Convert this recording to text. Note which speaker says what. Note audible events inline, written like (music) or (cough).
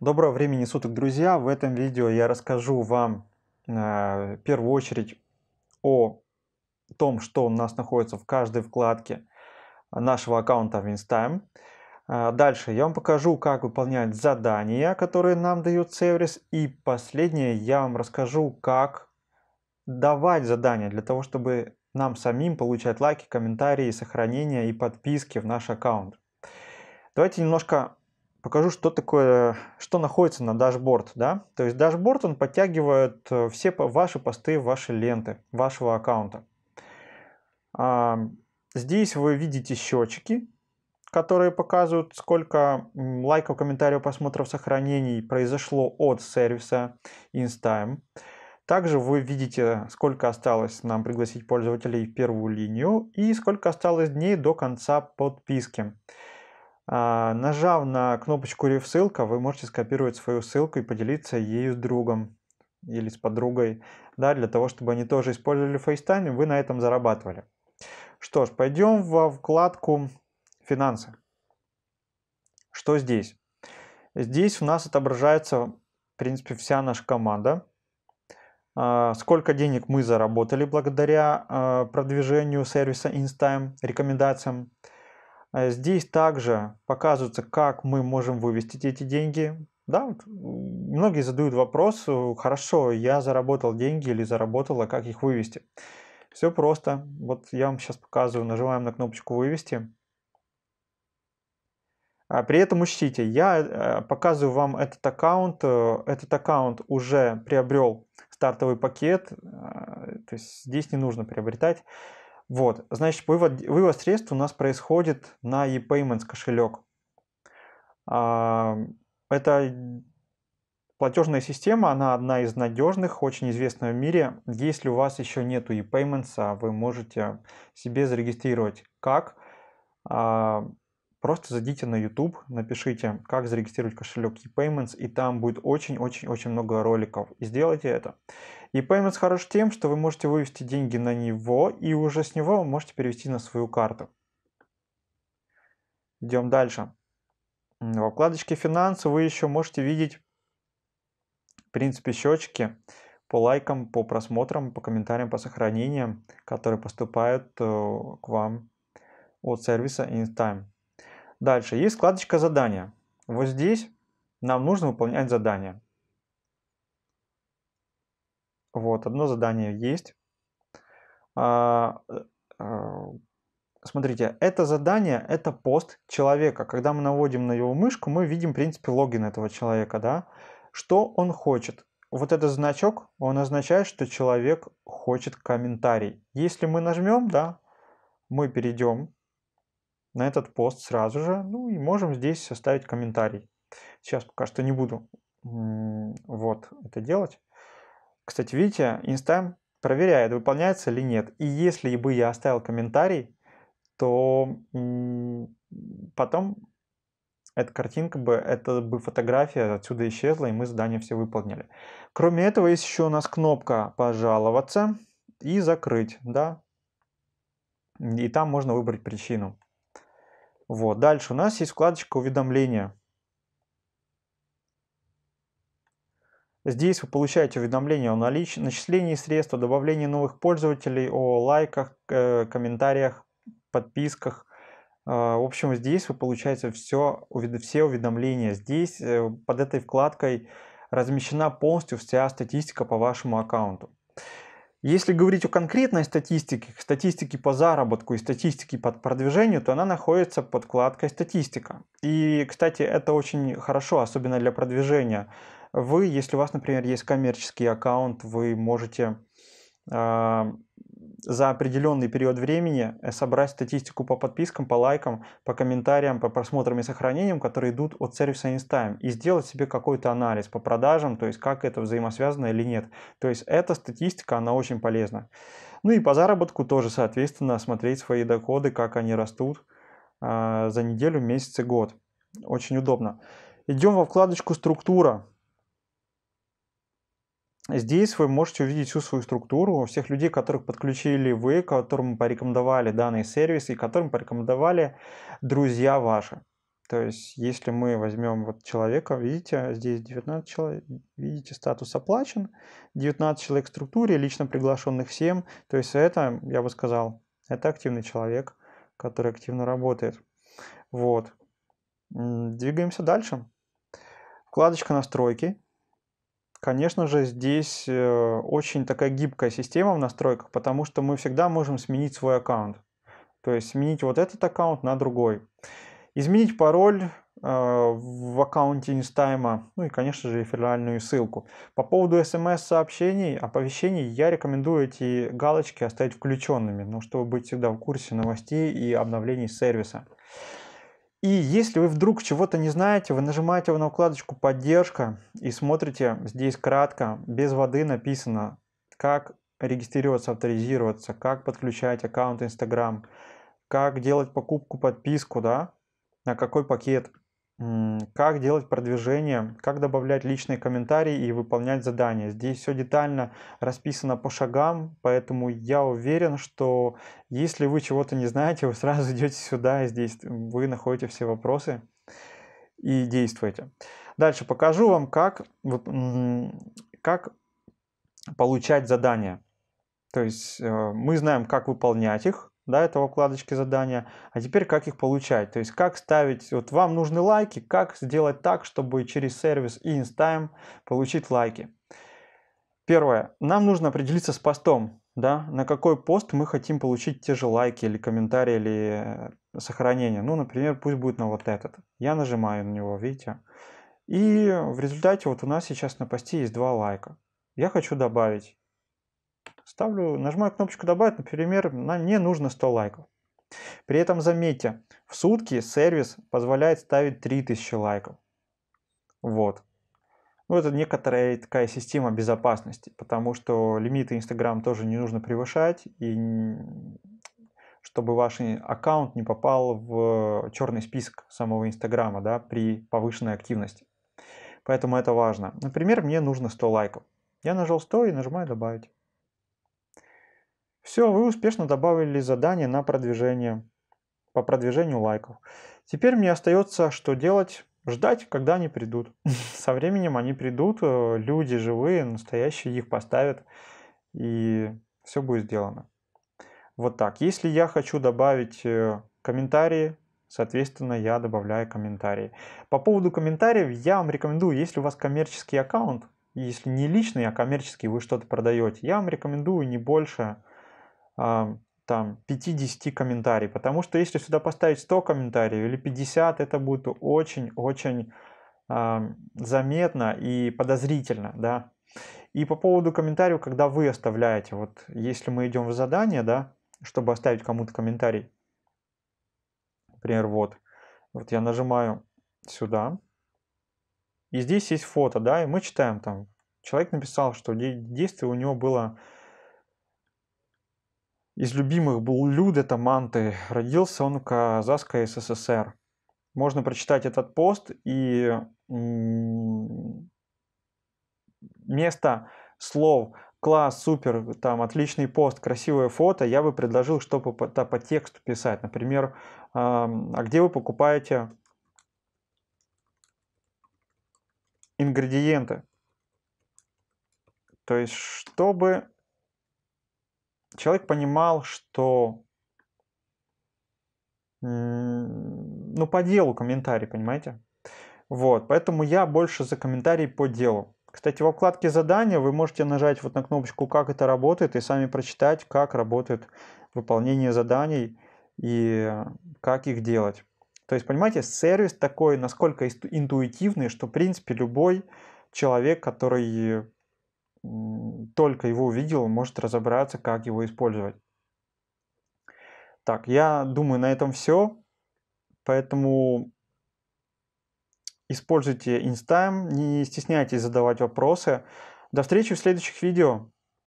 Speaker 1: Доброго времени суток, друзья! В этом видео я расскажу вам э, в первую очередь о том, что у нас находится в каждой вкладке нашего аккаунта в Instagram. Э, дальше я вам покажу, как выполнять задания, которые нам дает сервис. И последнее я вам расскажу, как давать задания для того, чтобы нам самим получать лайки, комментарии, сохранения и подписки в наш аккаунт. Давайте немножко покажу, что такое, что находится на дашборд. Да? То есть дашборд, он подтягивает э, все ваши посты, ваши ленты, вашего аккаунта. А, здесь вы видите счетчики, которые показывают, сколько лайков, комментариев, просмотров, сохранений произошло от сервиса InStime. Также вы видите, сколько осталось нам пригласить пользователей в первую линию и сколько осталось дней до конца подписки. А, нажав на кнопочку «Ревссылка», вы можете скопировать свою ссылку и поделиться ею с другом или с подругой, да, для того, чтобы они тоже использовали FaceTime, вы на этом зарабатывали. Что ж, пойдем во вкладку «Финансы». Что здесь? Здесь у нас отображается, в принципе, вся наша команда. А, сколько денег мы заработали благодаря а, продвижению сервиса InStime, рекомендациям Э, здесь также показывается, как мы можем вывести эти деньги. Да, многие задают вопрос, э, хорошо, я заработал деньги или заработала, как их вывести? Все просто. Вот я вам сейчас показываю, нажимаем на кнопочку «Вывести». А, при этом учтите, я э, показываю вам этот аккаунт. Этот аккаунт уже приобрел стартовый пакет, а, то есть здесь не нужно приобретать. Вот, значит, вывод, вывод средств у нас происходит на ePayments кошелек. А, это платежная система, она одна из надежных, очень известная в мире. Если у вас еще нету ePayments, а вы можете себе зарегистрировать. Как? А, просто зайдите на YouTube, напишите, как зарегистрировать кошелек ePayments, и там будет очень-очень-очень много роликов. И сделайте это. И Payments хорош тем, что вы можете вывести деньги на него, и уже с него вы можете перевести на свою карту. Идем дальше. Во вкладочке «Финансы» вы еще можете видеть, в принципе, счетчики по лайкам, по просмотрам, по комментариям, по сохранениям, которые поступают э, к вам от сервиса InTime. Дальше есть вкладочка «Задания». Вот здесь нам нужно выполнять задания. Вот, одно задание есть. А, э, а, смотрите, это задание, это пост человека. Когда мы наводим на его мышку, мы видим, в принципе, логин этого человека, да? Что он хочет? Вот этот значок, он означает, что человек хочет комментарий. Если мы нажмем, да, мы перейдем на этот пост сразу же, ну и можем здесь составить комментарий. Сейчас пока что не буду вот это делать. Кстати, видите, Инстайм проверяет, выполняется или нет. И если бы я оставил комментарий, то потом эта картинка бы, это бы фотография отсюда исчезла, и мы задание все выполнили. Кроме этого, есть еще у нас кнопка «Пожаловаться» и «Закрыть», да. И там можно выбрать причину. Вот. Дальше у нас есть вкладочка «Уведомления». Здесь вы получаете уведомления о налич... начислении средств, о добавлении новых пользователей, о лайках, э, комментариях, подписках. А, в общем, здесь вы получаете все, увед- все уведомления. Здесь э, под этой вкладкой размещена полностью вся статистика по вашему аккаунту. Если говорить о конкретной статистике, статистике по заработку и статистике по продвижению, то она находится под вкладкой «Статистика». И, кстати, это очень хорошо, особенно для продвижения. Вы, если у вас, например, есть коммерческий аккаунт, вы можете э, за определенный период времени э, собрать статистику по подпискам, по лайкам, по комментариям, по просмотрам и сохранениям, которые идут от сервиса InStime, и сделать себе какой-то анализ по продажам, то есть как это взаимосвязано или нет. То есть эта статистика, она очень полезна. Ну и по заработку тоже, соответственно, смотреть свои доходы, как они растут э, за неделю, месяц и год. Очень удобно. Идем во вкладочку «Структура». Здесь вы можете увидеть всю свою структуру, всех людей, которых подключили вы, которым порекомендовали данный сервис и которым порекомендовали друзья ваши. То есть, если мы возьмем вот человека, видите, здесь 19 человек, видите, статус оплачен, 19 человек в структуре, лично приглашенных 7. То есть, это, я бы сказал, это активный человек, который активно работает. Вот. Двигаемся дальше. Вкладочка «Настройки». Конечно же, здесь э, очень такая гибкая система в настройках, потому что мы всегда можем сменить свой аккаунт. То есть сменить вот этот аккаунт на другой. Изменить пароль э, в аккаунте Инстайма, ну и, конечно же, реферальную ссылку. По поводу смс-сообщений, оповещений, я рекомендую эти галочки оставить включенными, ну, чтобы быть всегда в курсе новостей и обновлений сервиса. И если вы вдруг чего-то не знаете, вы нажимаете на вкладочку «Поддержка» и смотрите, здесь кратко, без воды написано, как регистрироваться, авторизироваться, как подключать аккаунт Instagram, как делать покупку, подписку, да, на какой пакет как делать продвижение, как добавлять личные комментарии и выполнять задания. Здесь все детально расписано по шагам, поэтому я уверен, что если вы чего-то не знаете, вы сразу (laughs) идете сюда, и здесь вы находите все вопросы и действуете. Дальше покажу вам, как, как получать задания. То есть э, мы знаем, как выполнять их, да, этого во задания. А теперь как их получать? То есть как ставить, вот вам нужны лайки, как сделать так, чтобы через сервис InStime получить лайки. Первое, нам нужно определиться с постом, да, на какой пост мы хотим получить те же лайки или комментарии или э, сохранения. Ну, например, пусть будет на вот этот. Я нажимаю на него, видите. И в результате вот у нас сейчас на посте есть два лайка. Я хочу добавить ставлю, нажимаю кнопочку «Добавить», например, мне нужно 100 лайков. При этом заметьте, в сутки сервис позволяет ставить 3000 лайков. Вот. Ну, это некоторая такая система безопасности, потому что лимиты Instagram тоже не нужно превышать, и чтобы ваш аккаунт не попал в черный список самого Инстаграма да, при повышенной активности. Поэтому это важно. Например, мне нужно 100 лайков. Я нажал 100 и нажимаю «Добавить». Все, вы успешно добавили задание на продвижение, по продвижению лайков. Теперь мне остается что делать? Ждать, когда они придут. (laughs) Со временем они придут, э, люди живые, настоящие, их поставят, и все будет сделано. Вот так. Если я хочу добавить э, комментарии, соответственно, я добавляю комментарии. По поводу комментариев, я вам рекомендую, если у вас коммерческий аккаунт, если не личный, а коммерческий, вы что-то продаете, я вам рекомендую не больше а, там 50 комментариев, потому что если сюда поставить 100 комментариев или 50, это будет очень-очень э, а, заметно и подозрительно, да. И по поводу комментариев, когда вы оставляете, вот если мы идем в задание, да, чтобы оставить кому-то комментарий, например, вот, вот я нажимаю сюда, и здесь есть фото, да, и мы читаем там, человек написал, что действие у него было из любимых был Люда Таманты. Родился он в Казахской СССР. Можно прочитать этот пост и место слов класс, супер, там отличный пост, красивое фото, я бы предложил, что по, по, по тексту писать. Например, а где вы покупаете ингредиенты? То есть, чтобы человек понимал, что ну, по делу комментарий, понимаете? Вот, поэтому я больше за комментарий по делу. Кстати, во вкладке задания вы можете нажать вот на кнопочку «Как это работает» и сами прочитать, как работает выполнение заданий и как их делать. То есть, понимаете, сервис такой, насколько интуитивный, что, в принципе, любой человек, который только его увидел, может разобраться, как его использовать. Так, я думаю, на этом все. Поэтому используйте InStime, не стесняйтесь задавать вопросы. До встречи в следующих видео.